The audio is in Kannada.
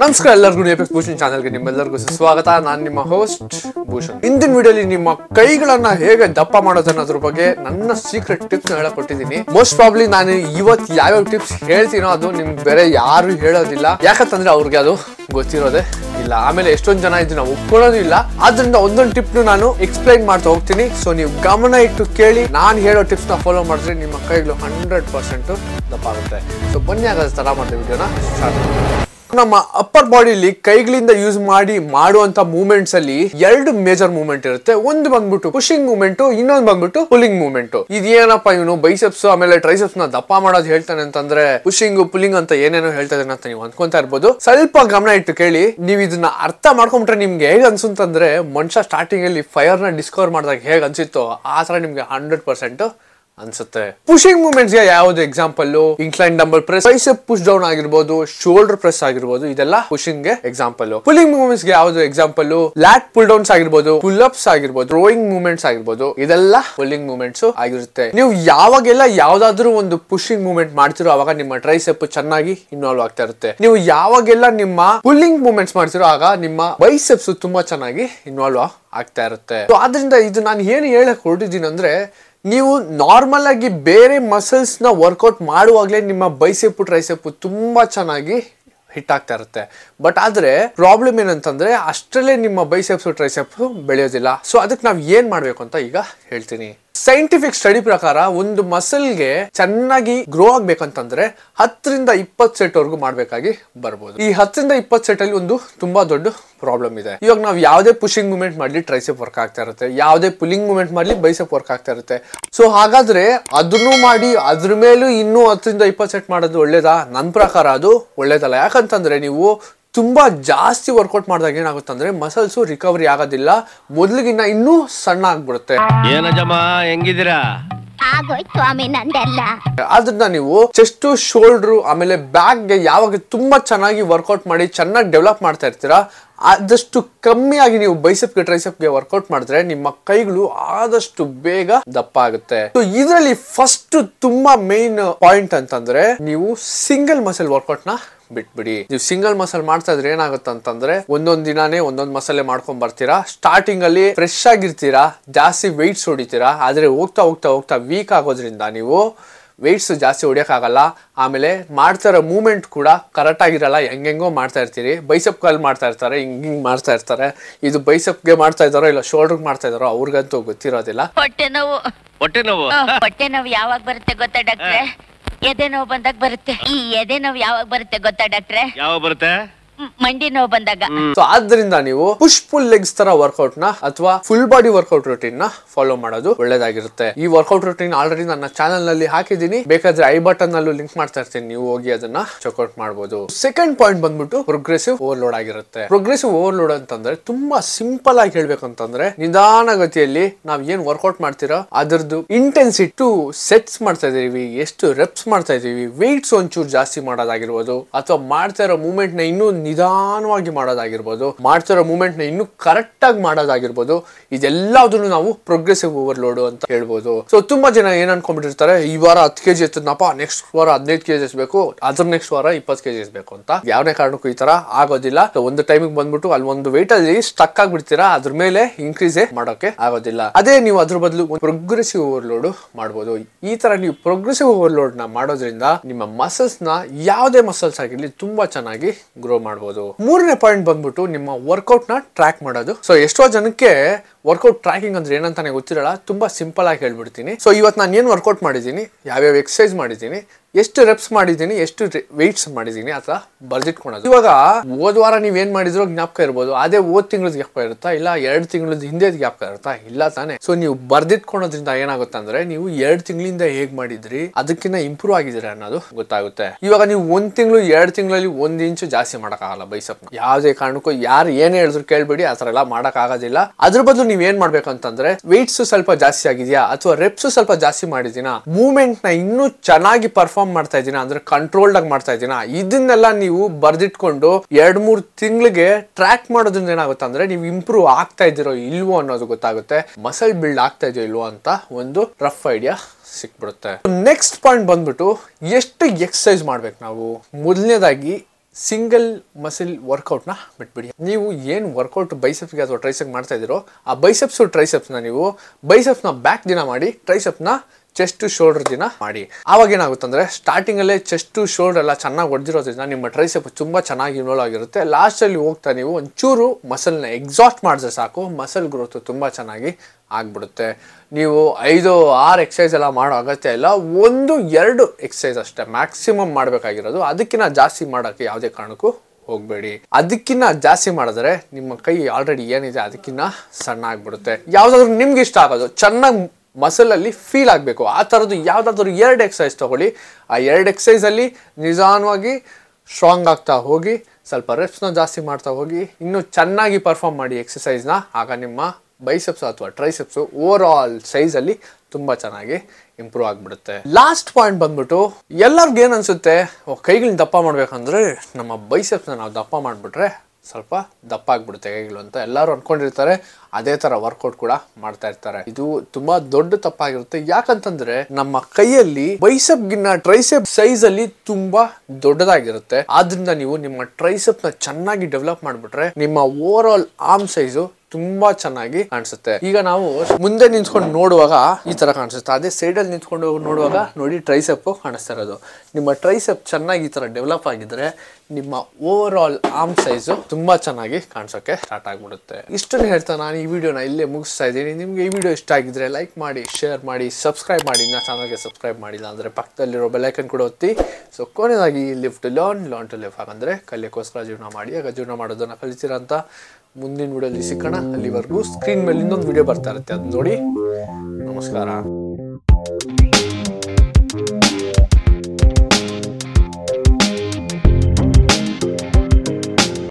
ನಮಸ್ಕಾರ ಎಲ್ಲರಿಗೂ ಎಪಿಕ್ಸ್ ಭೂಷಣ್ ಚಾನಲ್ಗೆ ನಿಮ್ಮೆಲ್ಲರಿಗೂ ಸ್ವಾಗತ ನಾನು ನಿಮ್ಮ ಹೋಸ್ಟ್ ಭೂಷಣ್ ಇಂದಿನ ವಿಡಿಯೋಲಿ ನಿಮ್ಮ ಕೈಗಳನ್ನ ಹೇಗೆ ದಪ್ಪ ಮಾಡೋದು ಅನ್ನೋದ್ರ ಬಗ್ಗೆ ನನ್ನ ಸೀಕ್ರೆಟ್ ಟಿಪ್ಸ್ ಹೇಳಕೊಟ್ಟಿದ್ದೀನಿ ಮೋಸ್ಟ್ ಪ್ರಾಬ್ಲಿ ನಾನು ಇವತ್ತು ಯಾವ್ಯಾವ ಟಿಪ್ಸ್ ಹೇಳ್ತೀನೋ ಅದು ನಿಮ್ಗೆ ಬೇರೆ ಯಾರು ಹೇಳೋದಿಲ್ಲ ಯಾಕಂತಂದ್ರೆ ಅವ್ರಿಗೆ ಅದು ಗೊತ್ತಿರೋದೇ ಇಲ್ಲ ಆಮೇಲೆ ಎಷ್ಟೊಂದು ಜನ ಇದನ್ನ ಒಪ್ಕೊಳ್ಳೋದು ಇಲ್ಲ ಆದ್ರಿಂದ ಒಂದೊಂದು ಟಿಪ್ ನಾನು ಎಕ್ಸ್ಪ್ಲೈನ್ ಮಾಡ್ತಾ ಹೋಗ್ತೀನಿ ಸೊ ನೀವು ಗಮನ ಇಟ್ಟು ಕೇಳಿ ನಾನು ಹೇಳೋ ಟಿಪ್ಸ್ ನ ಫಾಲೋ ಮಾಡಿದ್ರೆ ನಿಮ್ಮ ಕೈಗಳು ಹಂಡ್ರೆಡ್ ಪರ್ಸೆಂಟ್ ದಪ್ಪ ಆಗುತ್ತೆ ಸೊ ಬನ್ನಿ ಆಗೋದು ತರ ಮಾಡ್ತೀವಿ ವಿಡಿಯೋನ ಸ್ಟಾರ್ಟ್ ನಮ್ಮ ಅಪ್ಪರ್ ಬಾಡಿಲಿ ಕೈಗಳಿಂದ ಯೂಸ್ ಮಾಡಿ ಮಾಡುವಂತ ಮೂವ್ಮೆಂಟ್ಸ್ ಅಲ್ಲಿ ಎರಡು ಮೇಜರ್ ಮೂವ್ಮೆಂಟ್ ಇರುತ್ತೆ ಒಂದು ಬಂದ್ಬಿಟ್ಟು ಪುಷಿಂಗ್ ಮೂವ್ಮೆಂಟ್ ಇನ್ನೊಂದು ಬಂದ್ಬಿಟ್ಟು ಪುಲಿಂಗ್ ಮೂವ್ಮೆಂಟ್ ಇದೇನಪ್ಪ ಇವನು ಬೈಸೆಪ್ಸ್ ಆಮೇಲೆ ಟ್ರೈಸೆಪ್ಸ್ ನ ದಪ್ಪ ಮಾಡೋದು ಹೇಳ್ತಾನೆ ಅಂತಂದ್ರೆ ಪುಷಿಂಗ್ ಪುಲಿಂಗ್ ಅಂತ ಏನೇನೋ ಹೇಳ್ತಾ ಇದ್ದಾನೆ ಅಂತ ನೀವು ಅನ್ಕೊಂತಾ ಇರ್ಬೋದು ಸ್ವಲ್ಪ ಗಮನ ಇಟ್ಟು ಕೇಳಿ ನೀವು ಇದನ್ನ ಅರ್ಥ ಮಾಡ್ಕೊಂಬಿಟ್ರೆ ನಿಮ್ಗೆ ಹೇಗೆ ಅನ್ಸುತ್ತಂದ್ರೆ ಮನುಷ್ಯ ಸ್ಟಾರ್ಟಿಂಗ್ ಅಲ್ಲಿ ಫೈರ್ ನ ಡಿಸ್ಕವರ್ ಮಾಡಿದಾಗ ಹೇಗೆ ಅನ್ಸಿತ್ತು ಆ ತರ ನಿಮ್ಗೆ ಹಂಡ್ರೆಡ್ ಪರ್ಸೆಂಟ್ ಅನ್ಸುತ್ತೆ ಪುಷಿಂಗ್ ಮೂಮೆಂಟ್ಸ್ ಗೆ ಯಾವ್ದು example incline dumbbell press bicep push down ಆಗಿರ್ಬೋದು ಶೋಲ್ಡರ್ ಪ್ರೆಸ್ ಆಗಿರ್ಬೋದು ಇದೆಲ್ಲ ಪುಷಿಂಗ್ ಗೆ ಎಕ್ಸಾಂಪಲ್ ಪುಲಿಂಗ್ ಮೂವ್ಮೆಂಟ್ಸ್ ಗೆ ಯಾವ್ದು ಎಕ್ಸಾಂಪಲ್ ಲ್ಯಾಟ್ ಪುಲ್ ಡೌನ್ಸ್ ಆಗಿರ್ಬೋದು ಪುಲ್ ಅಪ್ಸ್ ಆಗಿರ್ಬೋದು ರೋಯಿಂಗ್ ಮೂವ್ಮೆಂಟ್ಸ್ ಆಗಿರ್ಬೋದು ಇದೆಲ್ಲ ಪುಲ್ಲಿಂಗ್ ಮೂವ್ಮೆಂಟ್ಸ್ ಆಗಿರುತ್ತೆ ನೀವು ಯಾವಾಗೆಲ್ಲ ಯಾವ್ದಾದ್ರು ಒಂದು ಪುಷಿಂಗ್ ಮೂಮೆಂಟ್ ಮಾಡ್ತಿರೋ ಅವಾಗ ನಿಮ್ಮ ಟ್ರೈಸೆಪ್ ಚೆನ್ನಾಗಿ ಇನ್ವಾಲ್ವ್ ಆಗ್ತಾ ಇರುತ್ತೆ ನೀವು ಯಾವಾಗೆಲ್ಲ ನಿಮ್ಮ ಪುಲ್ಲಿಂಗ್ ಮೂವ್ಮೆಂಟ್ಸ್ ಮಾಡ್ತಿರೋ ಆಗ ನಿಮ್ಮ ಬೈಸೆಪ್ಸ್ ತುಂಬಾ ಚೆನ್ನಾಗಿ ಇನ್ವಾಲ್ವ್ ಆಗ್ತಾ ಇರುತ್ತೆ ಸೊ ಆದ್ರಿಂದ ಇದು ನಾನು ಏನು ಹೇಳಕ್ ಹೊರಟಿದ್ದೀನಿ ಅಂದ್ರೆ ನೀವು ನಾರ್ಮಲ್ ಆಗಿ ಬೇರೆ ನ ವರ್ಕೌಟ್ ಮಾಡುವಾಗಲೇ ನಿಮ್ಮ ಬೈಸೆಪ್ಪು ಟ್ರೈಸೆಪ್ಪು ತುಂಬ ಚೆನ್ನಾಗಿ ಹಿಟ್ ಆಗ್ತಾ ಇರುತ್ತೆ ಬಟ್ ಆದರೆ ಪ್ರಾಬ್ಲಮ್ ಏನಂತಂದರೆ ಅಷ್ಟರಲ್ಲೇ ನಿಮ್ಮ ಬೈಸೆಪ್ಸು ಟ್ರೈಸೆಪ್ಸು ಬೆಳೆಯೋದಿಲ್ಲ ಸೊ ಅದಕ್ಕೆ ನಾವು ಏನು ಮಾಡಬೇಕು ಅಂತ ಈಗ ಹೇಳ್ತೀನಿ ಸೈಂಟಿಫಿಕ್ ಸ್ಟಡಿ ಪ್ರಕಾರ ಒಂದು ಮಸಲ್ಗೆ ಚೆನ್ನಾಗಿ ಗ್ರೋ ಆಗ್ಬೇಕಂತಂದ್ರೆ ಹತ್ತರಿಂದ ಇಪ್ಪತ್ತು ಸೆಟ್ ವರೆಗೂ ಮಾಡ್ಬೇಕಾಗಿ ಬರ್ಬೋದು ಈ ಹತ್ತರಿಂದ ಇಪ್ಪತ್ತು ಸೆಟ್ ಅಲ್ಲಿ ಒಂದು ತುಂಬಾ ದೊಡ್ಡ ಪ್ರಾಬ್ಲಮ್ ಇದೆ ಇವಾಗ ನಾವು ಯಾವುದೇ ಪುಷಿಂಗ್ ಮೂವ್ಮೆಂಟ್ ಮಾಡ್ಲಿ ಟ್ರೈಸೆಪ್ ವರ್ಕ್ ಆಗ್ತಾ ಇರುತ್ತೆ ಯಾವುದೇ ಪುಲಿಂಗ್ ಮೂವ್ಮೆಂಟ್ ಮಾಡ್ಲಿ ಬೈಸೆಪ್ ವರ್ಕ್ ಆಗ್ತಾ ಇರುತ್ತೆ ಸೊ ಹಾಗಾದ್ರೆ ಅದನ್ನು ಮಾಡಿ ಅದ್ರ ಮೇಲೂ ಇನ್ನೂ ಹತ್ತರಿಂದ ಇಪ್ಪತ್ತು ಸೆಟ್ ಮಾಡೋದು ಒಳ್ಳೇದಾ ನನ್ನ ಪ್ರಕಾರ ಅದು ಒಳ್ಳೇದಲ್ಲ ಯಾಕಂತಂದ್ರೆ ನೀವು ತುಂಬ ಜಾಸ್ತಿ ವರ್ಕೌಟ್ ಮಾಡಿದಾಗ ಏನಾಗುತ್ತೆ ಅಂದ್ರೆ ಮಸಲ್ಸು ರಿಕವರಿ ಆಗೋದಿಲ್ಲ ಮೊದಲಿಗಿನ್ನ ಇನ್ನೂ ಸಣ್ಣ ಆಗ್ಬಿಡುತ್ತೆ ಹೆಂಗಿದ್ದೀರಾ ಆದ್ರಿಂದ ನೀವು ಚೆಸ್ಟ್ ಶೋಲ್ಡ್ರು ಆಮೇಲೆ ಗೆ ಯಾವಾಗ ತುಂಬಾ ಚೆನ್ನಾಗಿ ವರ್ಕೌಟ್ ಮಾಡಿ ಚೆನ್ನಾಗಿ ಡೆವಲಪ್ ಮಾಡ್ತಾ ಇರ್ತೀರಾ ಆದಷ್ಟು ಕಮ್ಮಿಯಾಗಿ ನೀವು ಗೆ ಟ್ರೈಸೆಪ್ ಗೆ ವರ್ಕೌಟ್ ಮಾಡಿದ್ರೆ ನಿಮ್ಮ ಕೈಗಳು ಆದಷ್ಟು ಬೇಗ ದಪ್ಪ ಆಗುತ್ತೆ ಸೊ ಇದರಲ್ಲಿ ಫಸ್ಟ್ ತುಂಬಾ ಮೇನ್ ಪಾಯಿಂಟ್ ಅಂತಂದ್ರೆ ನೀವು ಸಿಂಗಲ್ ಮಸಲ್ ವರ್ಕೌಟ್ ನ ಬಿಟ್ಬಿಡಿ ನೀವು ಸಿಂಗಲ್ ಮಸಾಲೆ ಮಾಡ್ತಾ ಇದ್ರೆ ಅಂತಂದ್ರೆ ಒಂದೊಂದ್ ದಿನಾನೇ ಒಂದೊಂದ್ ಮಸಾಲೆ ಮಾಡ್ಕೊಂಡ್ ಬರ್ತೀರಾ ಸ್ಟಾರ್ಟಿಂಗ್ ಅಲ್ಲಿ ಫ್ರೆಶ್ ಆಗಿರ್ತೀರಾ ಜಾಸ್ತಿ ವೆಯ್ಟ್ಸ್ ಹೊಡಿತೀರಾ ಆದ್ರೆ ಹೋಗ್ತಾ ಹೋಗ್ತಾ ಹೋಗ್ತಾ ವೀಕ್ ಆಗೋದ್ರಿಂದ ನೀವು ವೆಯ್ಟ್ಸ್ ಜಾಸ್ತಿ ಹೊಡಿಯೋಕ್ಕಾಗಲ್ಲ ಆಮೇಲೆ ಮಾಡ್ತಾ ಇರೋ ಮೂಮೆಂಟ್ ಕೂಡ ಆಗಿರಲ್ಲ ಹೆಂಗೆಂಗೋ ಮಾಡ್ತಾ ಇರ್ತೀರಿ ಬೈಸಪ್ ಕಲ್ ಮಾಡ್ತಾ ಇರ್ತಾರೆ ಹಿಂಗ್ ಹಿಂಗ್ ಮಾಡ್ತಾ ಇರ್ತಾರೆ ಇದು ಬೈಸಪ್ಗೆ ಮಾಡ್ತಾ ಇದಾರೋ ಇಲ್ಲ ಶೋಲ್ಡರ್ ಮಾಡ್ತಾ ಇದಾರೋ ಅವ್ರಿಗಂತೂ ಗೊತ್ತಿರೋದಿಲ್ಲ ಹೊಟ್ಟೆ ನೋವು ಹೊಟ್ಟೆ ನೋವು ಯಾವಾಗ ಬರುತ್ತೆ ಗೊತ್ತಾ ಡಾಕ್ಟ್ರೆ ಎದೆ ನೋವು ಬಂದಾಗ ಬರುತ್ತೆ ಈ ಎದೆ ನೋವು ಯಾವಾಗ ಬರುತ್ತೆ ಗೊತ್ತಾ ಡಾಕ್ಟ್ರೆ ಯಾವಾಗ ಬರುತ್ತೆ ಮಂಡಿ ನೋವು ಬಂದಾಗ ಸೊ ಆದ್ರಿಂದ ನೀವು ಪುಷ್ ಪುಲ್ ಲೆಗ್ಸ್ ತರ ವರ್ಕೌಟ್ ನ ಅಥವಾ ಫುಲ್ ಬಾಡಿ ವರ್ಕೌಟ್ ರೊಟೀನ್ ನ ಫಾಲೋ ಮಾಡೋದು ಒಳ್ಳೇದಾಗಿರುತ್ತೆ ಈ ವರ್ಕೌಟ್ ರೊಟೀನ್ ಆಲ್ರೆಡಿ ನನ್ನ ಚಾನಲ್ ನಲ್ಲಿ ಹಾಕಿದೀನಿ ಬೇಕಾದ್ರೆ ಐ ಬಟನ್ ನಲ್ಲೂ ಲಿಂಕ್ ಮಾಡ್ತಾ ಇರ್ತೀನಿ ನೀವು ಹೋಗಿ ಅದನ್ನ ಚೆಕ್ಔಟ್ ಮಾಡಬಹುದು ಸೆಕೆಂಡ್ ಪಾಯಿಂಟ್ ಬಂದ್ಬಿಟ್ಟು ಪ್ರೋಗ್ರೆಸಿವ್ ಓವರ್ಲೋಡ್ ಆಗಿರುತ್ತೆ ಪ್ರೋಗ್ರೆಸಿವ್ ಓವರ್ಲೋಡ್ ಅಂತಂದ್ರೆ ತುಂಬಾ ಸಿಂಪಲ್ ಆಗಿ ಹೇಳ್ಬೇಕಂತಂದ್ರೆ ನಿಧಾನಗತಿಯಲ್ಲಿ ನಾವ್ ಏನ್ ವರ್ಕೌಟ್ ಮಾಡ್ತೀರಾ ಅದರದ್ದು ಇಂಟೆನ್ಸಿಟಿ ಸೆಟ್ಸ್ ಮಾಡ್ತಾ ಇದೀವಿ ಎಷ್ಟು ರೆಪ್ಸ್ ಮಾಡ್ತಾ ಇದೀವಿ ವೆಯ್ಟ್ಸ್ ಒಂಚೂರು ಜಾಸ್ತಿ ಮಾಡೋದಾಗಿರ್ಬೋದು ಅಥವಾ ಮಾಡ್ತಾ ಇರೋ ಮೂವ್ಮೆಂಟ್ ನ ಇನ್ನೂ ನಿಧಾನವಾಗಿ ಮಾಡೋದಾಗಿರ್ಬೋದು ಮಾಡ್ತಿರೋ ಇನ್ನು ಇನ್ನೂ ಆಗಿ ಮಾಡೋದಾಗಿರ್ಬೋದು ಇದೆಲ್ಲದನ್ನು ನಾವು ಪ್ರೋಗ್ರೆಸಿವ್ ಓವರ್ಲೋಡು ಅಂತ ಹೇಳ್ಬೋದು ಸೊ ತುಂಬಾ ಜನ ಏನು ಅನ್ಕೊಂಡ್ಬಿಟ್ಟಿರ್ತಾರೆ ಈ ವಾರ ಹತ್ತು ಕೆ ಜಿ ಎತ್ತದ್ನಪ್ಪ ನೆಕ್ಸ್ಟ್ ವಾರ ಹದಿನೈದು ಕೆ ಜಿ ಅದ್ರ ನೆಕ್ಸ್ಟ್ ವಾರ ಇಪ್ಪತ್ತು ಕೆ ಜಿ ಎಸ್ಬೇಕು ಅಂತ ಯಾವನೇ ಕಾರಣಕ್ಕೂ ಈ ತರ ಆಗೋದಿಲ್ಲ ಒಂದು ಟೈಮಿಗೆ ಬಂದ್ಬಿಟ್ಟು ಅಲ್ಲಿ ಒಂದು ವೇಟ್ ಅಲ್ಲಿ ಸ್ಟಕ್ ಆಗ್ಬಿಡ್ತೀರಾ ಅದ್ರ ಮೇಲೆ ಇನ್ಕ್ರೀಸೇ ಮಾಡೋಕೆ ಆಗೋದಿಲ್ಲ ಅದೇ ನೀವು ಅದ್ರ ಬದಲು ಪ್ರೋಗ್ರೆಸಿವ್ ಓವರ್ಲೋಡ್ ಮಾಡಬಹುದು ಈ ತರ ನೀವು ಪ್ರೋಗ್ರೆಸಿವ್ ಓವರ್ಲೋಡ್ ನ ಮಾಡೋದ್ರಿಂದ ನಿಮ್ಮ ಮಸಲ್ಸ್ ನ ಯಾವುದೇ ಮಸಲ್ಸ್ ಆಗಿರ್ಲಿ ತುಂಬಾ ಚೆನ್ನಾಗಿ ಗ್ರೋ ಮಾಡಬಹುದು ಮಾಡ್ಬೋದು ಮೂರನೇ ಪಾಯಿಂಟ್ ಬಂದ್ಬಿಟ್ಟು ನಿಮ್ಮ ವರ್ಕೌಟ್ನ ಟ್ರ್ಯಾಕ್ ಮಾಡೋದು ಸೊ ಎಷ್ಟೋ ಜನಕ್ಕೆ ವರ್ಕೌಟ್ ಟ್ರ್ಯಾಕಿಂಗ್ ಅಂದ್ರೆ ಏನಂತಾನೆ ಗೊತ್ತಿರಲ್ಲ ತುಂಬಾ ಸಿಂಪಲ್ ಆಗಿ ಹೇಳ್ಬಿಡ್ತೀನಿ ಸೊ ಇವತ್ತು ನಾನು ಏನು ವರ್ಕೌಟ್ ಮಾಡಿದ್ದೀನಿ ಯಾವ್ಯಾವ ಎಕ್ಸರ್ಸೈಸ್ ಮಾಡಿದ್ದೀನಿ ಎಷ್ಟು ರೆಪ್ಸ್ ಮಾಡಿದ್ದೀನಿ ಎಷ್ಟು ವೆಯ್ಟ್ಸ್ ಮಾಡಿದ್ದೀನಿ ಆ ಬರ್ದಿಟ್ಕೊಂಡು ಇವಾಗ ಹೋದ ವಾರ ಏನ್ ಮಾಡಿದ್ರು ಜ್ಞಾಪಕ ಇರ್ಬೋದು ಅದೇ ಓದ್ ತಿಂಗಳ ಜ್ಞಾಪಕ ಇರುತ್ತಾ ಇಲ್ಲ ಎರಡು ತಿಂಗಳ ಹಿಂದೆ ಜ್ಞಾಪಕ ಇರುತ್ತಾ ಇಲ್ಲ ತಾನೆ ಸೊ ನೀವು ಬರ್ದಿಟ್ಕೊಳೋದ್ರಿಂದ ಅಂದ್ರೆ ನೀವು ಎರಡು ತಿಂಗಳಿಂದ ಹೇಗ್ ಮಾಡಿದ್ರಿ ಅದಕ್ಕಿಂತ ಇಂಪ್ರೂವ್ ಆಗಿದ್ರೆ ಅನ್ನೋದು ಗೊತ್ತಾಗುತ್ತೆ ಇವಾಗ ನೀವು ಒಂದ್ ತಿಂಗಳು ಎರಡು ತಿಂಗಳಲ್ಲಿ ಒಂದ್ ಇಂಚು ಜಾಸ್ತಿ ಮಾಡೋಕ್ಕಾಗಲ್ಲ ಬೈಸಪ್ನ ಯಾವುದೇ ಕಾರಣಕ್ಕೂ ಯಾರು ಏನ್ ಹೇಳಿದ್ರು ಕೇಳ್ಬೇಡಿ ಆ ಥರ ಎಲ್ಲ ಮಾಡೋಕ್ಕಾಗೋದಿಲ್ಲ ಅದ್ರ ಬದಲು ನೀವ್ ಏನ್ ಮಾಡ್ಬೇಕಂತಂದ್ರೆ ವೆಯ್ಟ್ಸ್ ಸ್ವಲ್ಪ ಜಾಸ್ತಿ ಆಗಿದ್ಯಾ ಅಥವಾ ರೆಪ್ಸ್ ಸ್ವಲ್ಪ ಜಾಸ್ತಿ ಮಾಡಿದೀನಾ ಮೂವ್ಮೆಂಟ್ ನ ಇನ್ನೂ ಚೆನ್ನಾಗಿ ಪರ್ಫಾರ್ಮ್ ಮಾಡ್ತಾ ಇದೀನಾ ಅಂದ್ರೆ ಕಂಟ್ರೋಲ್ಡ್ ಆಗಿ ಮಾಡ್ತಾ ಇದೀನಾ ಇದನ್ನೆಲ್ಲ ನೀವು ಬರ್ದಿಟ್ಕೊಂಡು ಎರಡ್ ಮೂರು ತಿಂಗಳಿಗೆ ಟ್ರ್ಯಾಕ್ ಮಾಡೋದ್ರಿಂದ ಏನಾಗುತ್ತೆ ಅಂದ್ರೆ ನೀವು ಇಂಪ್ರೂವ್ ಆಗ್ತಾ ಇದ್ದೀರೋ ಇಲ್ವೋ ಅನ್ನೋದು ಗೊತ್ತಾಗುತ್ತೆ ಮಸಲ್ ಬಿಲ್ಡ್ ಆಗ್ತಾ ಇದೆಯೋ ಇಲ್ವೋ ಅಂತ ಒಂದು ರಫ್ ಐಡಿಯಾ ಸಿಕ್ಬಿಡುತ್ತೆ ನೆಕ್ಸ್ಟ್ ಪಾಯಿಂಟ್ ಬಂದ್ಬಿಟ್ಟು ಎಷ್ಟು ಎಕ್ಸರ್ಸೈಸ್ ಮಾಡ್ಬೇಕು ನಾವು ಮೊದಲನೇದಾಗಿ ಸಿಂಗಲ್ ಮಸಿಲ್ ವರ್ಕೌಟ್ನ ಬಿಟ್ಬಿಡಿ ನೀವು ಏನು ವರ್ಕೌಟ್ ಬೈಸೆಪ್ಸ್ಗೆ ಅಥವಾ ಟ್ರೈಸಪ್ ಮಾಡ್ತಾ ಇದ್ದೀರೋ ಆ ಬೈಸೆಪ್ಸು ಟ್ರೈಸೆಪ್ಸ್ನ ನೀವು ಬೈಸೆಪ್ಸ್ನ ಬ್ಯಾಕ್ ದಿನ ಮಾಡಿ ಟ್ರೈಸೆಪ್ನ ಚೆಸ್ಟ್ ಟು ಶೋಲ್ಡರ್ ದಿನ ಮಾಡಿ ಆವಾಗ ಏನಾಗುತ್ತಂದ್ರೆ ಸ್ಟಾರ್ಟಿಂಗಲ್ಲೇ ಚೆಸ್ಟ್ ಟು ಶೋಲ್ಡರ್ ಎಲ್ಲ ಚೆನ್ನಾಗಿ ಹೊಡೆದಿರೋದ್ರಿಂದ ನಿಮ್ಮ ಟ್ರೈಸೆಪ್ ತುಂಬ ಚೆನ್ನಾಗಿ ಇನ್ವಾಲ್ವ್ ಆಗಿರುತ್ತೆ ಲಾಸ್ಟಲ್ಲಿ ಹೋಗ್ತಾ ನೀವು ಒಂಚೂರು ಮಸಲ್ನ ಎಕ್ಸಾಸ್ಟ್ ಮಾಡಿದ್ರೆ ಸಾಕು ಮಸಲ್ ಗ್ರೋತ್ ತುಂಬ ಚೆನ್ನಾಗಿ ಆಗ್ಬಿಡುತ್ತೆ ನೀವು ಐದು ಆರು ಎಕ್ಸಸೈಸ್ ಎಲ್ಲ ಮಾಡೋ ಅಗತ್ಯ ಇಲ್ಲ ಒಂದು ಎರಡು ಎಕ್ಸಸೈಸ್ ಅಷ್ಟೇ ಮ್ಯಾಕ್ಸಿಮಮ್ ಮಾಡಬೇಕಾಗಿರೋದು ಅದಕ್ಕಿಂತ ಜಾಸ್ತಿ ಮಾಡೋಕ್ಕೆ ಯಾವುದೇ ಕಾರಣಕ್ಕೂ ಹೋಗಬೇಡಿ ಅದಕ್ಕಿಂತ ಜಾಸ್ತಿ ಮಾಡಿದ್ರೆ ನಿಮ್ಮ ಕೈ ಆಲ್ರೆಡಿ ಏನಿದೆ ಅದಕ್ಕಿಂತ ಸಣ್ಣ ಆಗಿಬಿಡುತ್ತೆ ಯಾವುದಾದ್ರೂ ನಿಮ್ಗೆ ಇಷ್ಟ ಆಗೋದು ಚೆನ್ನಾಗಿ ಮಸಲಲ್ಲಿ ಫೀಲ್ ಆಗಬೇಕು ಆ ಥರದ್ದು ಯಾವುದಾದ್ರೂ ಎರಡು ಎಕ್ಸಸೈಸ್ ತೊಗೊಳ್ಳಿ ಆ ಎರಡು ಎಕ್ಸಸೈಸಲ್ಲಿ ನಿಧಾನವಾಗಿ ಸ್ಟ್ರಾಂಗ್ ಆಗ್ತಾ ಹೋಗಿ ಸ್ವಲ್ಪ ರೆಪ್ಸ್ನ ಜಾಸ್ತಿ ಮಾಡ್ತಾ ಹೋಗಿ ಇನ್ನೂ ಚೆನ್ನಾಗಿ ಪರ್ಫಾರ್ಮ್ ಮಾಡಿ ಎಕ್ಸಸೈಸ್ನ ಆಗ ನಿಮ್ಮ ಬೈಸೆಪ್ಸ್ ಅಥವಾ ಟ್ರೈಸೆಪ್ಸು ಓವರ್ ಆಲ್ ಸೈಜಲ್ಲಿ ತುಂಬ ಚೆನ್ನಾಗಿ ಇಂಪ್ರೂವ್ ಆಗಿಬಿಡುತ್ತೆ ಲಾಸ್ಟ್ ಪಾಯಿಂಟ್ ಬಂದ್ಬಿಟ್ಟು ಎಲ್ಲರಿಗೇನು ಅನಿಸುತ್ತೆ ಕೈಗಳನ್ನ ದಪ್ಪ ಮಾಡಬೇಕಂದ್ರೆ ನಮ್ಮ ಬೈಸೆಪ್ಸ್ನ ನಾವು ದಪ್ಪ ಮಾಡಿಬಿಟ್ರೆ ಸ್ವಲ್ಪ ದಪ್ಪ ಆಗ್ಬಿಡುತ್ತೆ ಕೈಗಳು ಅಂತ ಎಲ್ಲರೂ ಅನ್ಕೊಂಡಿರ್ತಾರೆ ಅದೇ ಥರ ವರ್ಕೌಟ್ ಕೂಡ ಮಾಡ್ತಾ ಇರ್ತಾರೆ ಇದು ತುಂಬಾ ದೊಡ್ಡ ತಪ್ಪಾಗಿರುತ್ತೆ ಯಾಕಂತಂದ್ರೆ ನಮ್ಮ ಕೈಯಲ್ಲಿ ಬೈಸೆಪ್ ಗಿನ್ನ ಟ್ರೈಸೆಪ್ ಸೈಜ್ ಅಲ್ಲಿ ತುಂಬಾ ದೊಡ್ಡದಾಗಿರುತ್ತೆ ಆದ್ರಿಂದ ನೀವು ನಿಮ್ಮ ಟ್ರೈಸೆಪ್ ನ ಚೆನ್ನಾಗಿ ಡೆವಲಪ್ ಮಾಡ್ಬಿಟ್ರೆ ನಿಮ್ಮ ಓವರ್ ಆಲ್ ಆರ್ಮ್ ಸೈಜು ತುಂಬಾ ಚೆನ್ನಾಗಿ ಕಾಣಿಸುತ್ತೆ ಈಗ ನಾವು ಮುಂದೆ ನಿಂತ್ಕೊಂಡು ನೋಡುವಾಗ ಈ ತರ ಕಾಣಿಸುತ್ತೆ ಅದೇ ಸೈಡಲ್ಲಿ ನಿಂತ್ಕೊಂಡು ನೋಡುವಾಗ ನೋಡಿ ಟ್ರೈಸೆಪ್ ಕಾಣಿಸ್ತಾ ಇರೋದು ನಿಮ್ಮ ಟ್ರೈಸೆಪ್ ಚೆನ್ನಾಗಿ ಈ ತರ ಡೆವಲಪ್ ಆಗಿದ್ರೆ ನಿಮ್ಮ ಓವರ್ ಆಲ್ ಆರ್ಮ್ ಸೈಜ್ ತುಂಬಾ ಚೆನ್ನಾಗಿ ಕಾಣಿಸೋಕೆ ಸ್ಟಾರ್ಟ್ ಆಗ್ಬಿಡುತ್ತೆ ಇಷ್ಟನ್ನು ಹೇಳ್ತಾ ನಾನು ಈ ವಿಡಿಯೋನ ಇಲ್ಲೇ ಮುಗಿಸ್ತಾ ಇದ್ದೀನಿ ನಿಮಗೆ ಈ ವಿಡಿಯೋ ಇಷ್ಟ ಆಗಿದ್ರೆ ಲೈಕ್ ಮಾಡಿ ಶೇರ್ ಮಾಡಿ ಸಬ್ಸ್ಕ್ರೈಬ್ ಮಾಡಿ ನಾ ಚಾನಲ್ಗೆ ಸಬ್ಸ್ಕ್ರೈಬ್ ಮಾಡಿಲ್ಲ ಅಂದ್ರೆ ಪಕ್ಕದಲ್ಲಿರೋ ಬೆಲೈಕನ್ ಕೂಡ ಒತ್ತಿ ಸೊ ಕೊನೆಯದಾಗಿ lift learn learn to lift ಹಾಗಂದ್ರೆ ಕಲಿಯಕ್ಕೋಸ್ಕರ ಜೀವನ ಮಾಡಿ ಆಗ ಜೀವನ ಮಾಡೋದನ್ನು ಅಂತ ಮುಂದಿನ ಅಲ್ಲಿ ಸಿಕ್ಕೋಣ ಅಲ್ಲಿವರೆಗೂ ಸ್ಕ್ರೀನ್ ಮೇಲೆ ಇನ್ನೊಂದು ವಿಡಿಯೋ ಬರ್ತಾ ಇರುತ್ತೆ ಅದನ್ನ ನೋಡಿ ನಮಸ್ಕಾರ